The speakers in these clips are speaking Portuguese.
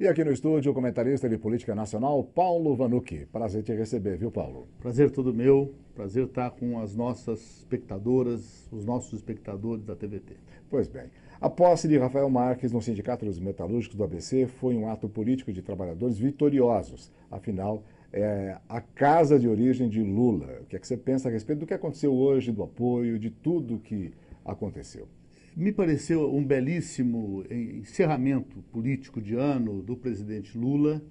E aqui no estúdio, o comentarista de política nacional, Paulo Vanucci. Prazer te receber, viu, Paulo? Prazer todo meu. Prazer estar com as nossas espectadoras, os nossos espectadores da TVT. Pois bem. A posse de Rafael Marques no Sindicato dos Metalúrgicos do ABC foi um ato político de trabalhadores vitoriosos. Afinal, é a casa de origem de Lula. O que é que você pensa a respeito do que aconteceu hoje, do apoio, de tudo que aconteceu? Me pareceu um belíssimo encerramento político de ano do presidente Lula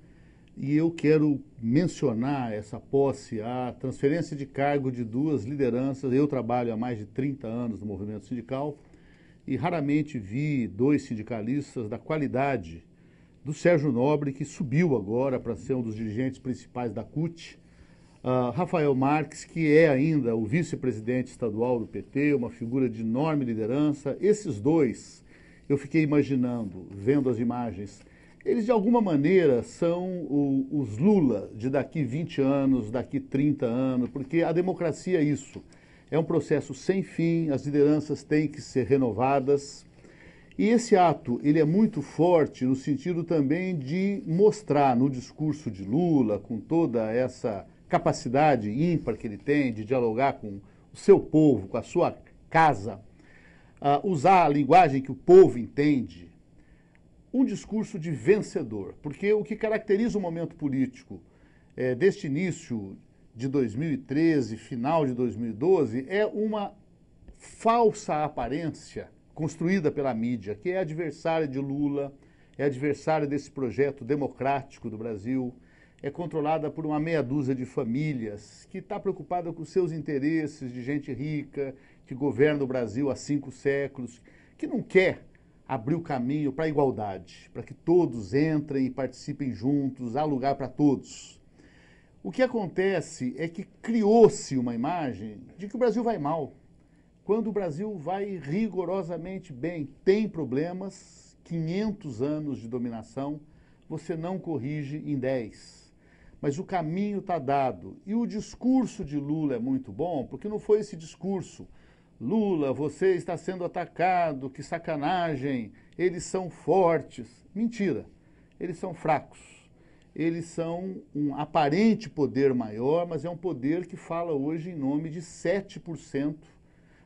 e eu quero mencionar essa posse, a transferência de cargo de duas lideranças. Eu trabalho há mais de 30 anos no movimento sindical e raramente vi dois sindicalistas da qualidade do Sérgio Nobre, que subiu agora para ser um dos dirigentes principais da CUT ah, Rafael Marques, que é ainda o vice-presidente estadual do PT, uma figura de enorme liderança. Esses dois, eu fiquei imaginando, vendo as imagens, eles de alguma maneira são o, os Lula de daqui 20 anos, daqui 30 anos, porque a democracia é isso. É um processo sem fim, as lideranças têm que ser renovadas. E esse ato, ele é muito forte no sentido também de mostrar no discurso de Lula, com toda essa capacidade ímpar que ele tem de dialogar com o seu povo, com a sua casa, uh, usar a linguagem que o povo entende, um discurso de vencedor. Porque o que caracteriza o momento político é, deste início de 2013, final de 2012, é uma falsa aparência construída pela mídia, que é adversária de Lula, é adversária desse projeto democrático do Brasil é controlada por uma meia dúzia de famílias que está preocupada com seus interesses de gente rica, que governa o Brasil há cinco séculos, que não quer abrir o caminho para a igualdade, para que todos entrem e participem juntos, há lugar para todos. O que acontece é que criou-se uma imagem de que o Brasil vai mal, quando o Brasil vai rigorosamente bem, tem problemas, 500 anos de dominação, você não corrige em 10 mas o caminho está dado. E o discurso de Lula é muito bom, porque não foi esse discurso. Lula, você está sendo atacado, que sacanagem, eles são fortes. Mentira, eles são fracos. Eles são um aparente poder maior, mas é um poder que fala hoje em nome de 7%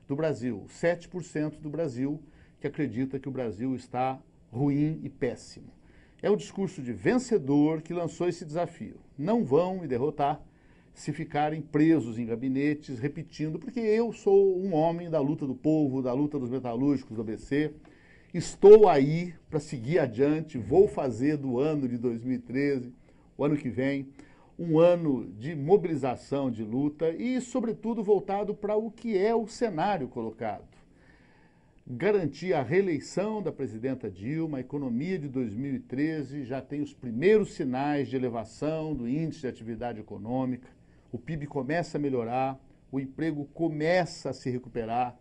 do Brasil. 7% do Brasil que acredita que o Brasil está ruim e péssimo. É o discurso de vencedor que lançou esse desafio. Não vão me derrotar se ficarem presos em gabinetes, repetindo, porque eu sou um homem da luta do povo, da luta dos metalúrgicos do ABC. Estou aí para seguir adiante, vou fazer do ano de 2013, o ano que vem, um ano de mobilização, de luta e, sobretudo, voltado para o que é o cenário colocado garantir a reeleição da presidenta Dilma, a economia de 2013 já tem os primeiros sinais de elevação do índice de atividade econômica, o PIB começa a melhorar, o emprego começa a se recuperar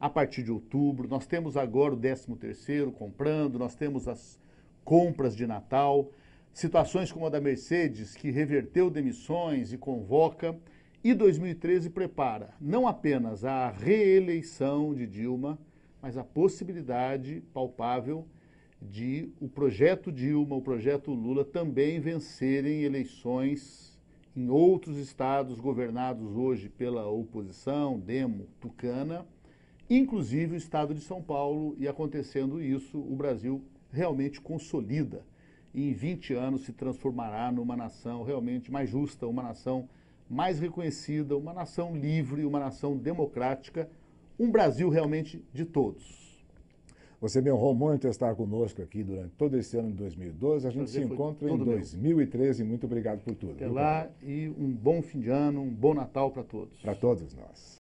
a partir de outubro. Nós temos agora o 13º comprando, nós temos as compras de Natal, situações como a da Mercedes, que reverteu demissões e convoca, e 2013 prepara não apenas a reeleição de Dilma, mas a possibilidade palpável de o projeto Dilma, o projeto Lula também vencerem eleições em outros estados governados hoje pela oposição, Demo, Tucana, inclusive o estado de São Paulo, e acontecendo isso, o Brasil realmente consolida e em 20 anos se transformará numa nação realmente mais justa, uma nação mais reconhecida, uma nação livre, uma nação democrática um Brasil realmente de todos. Você me honrou muito estar conosco aqui durante todo esse ano de 2012. A gente se encontra em 2013. Meu. Muito obrigado por tudo. Até lá e um bom fim de ano, um bom Natal para todos. Para todos nós.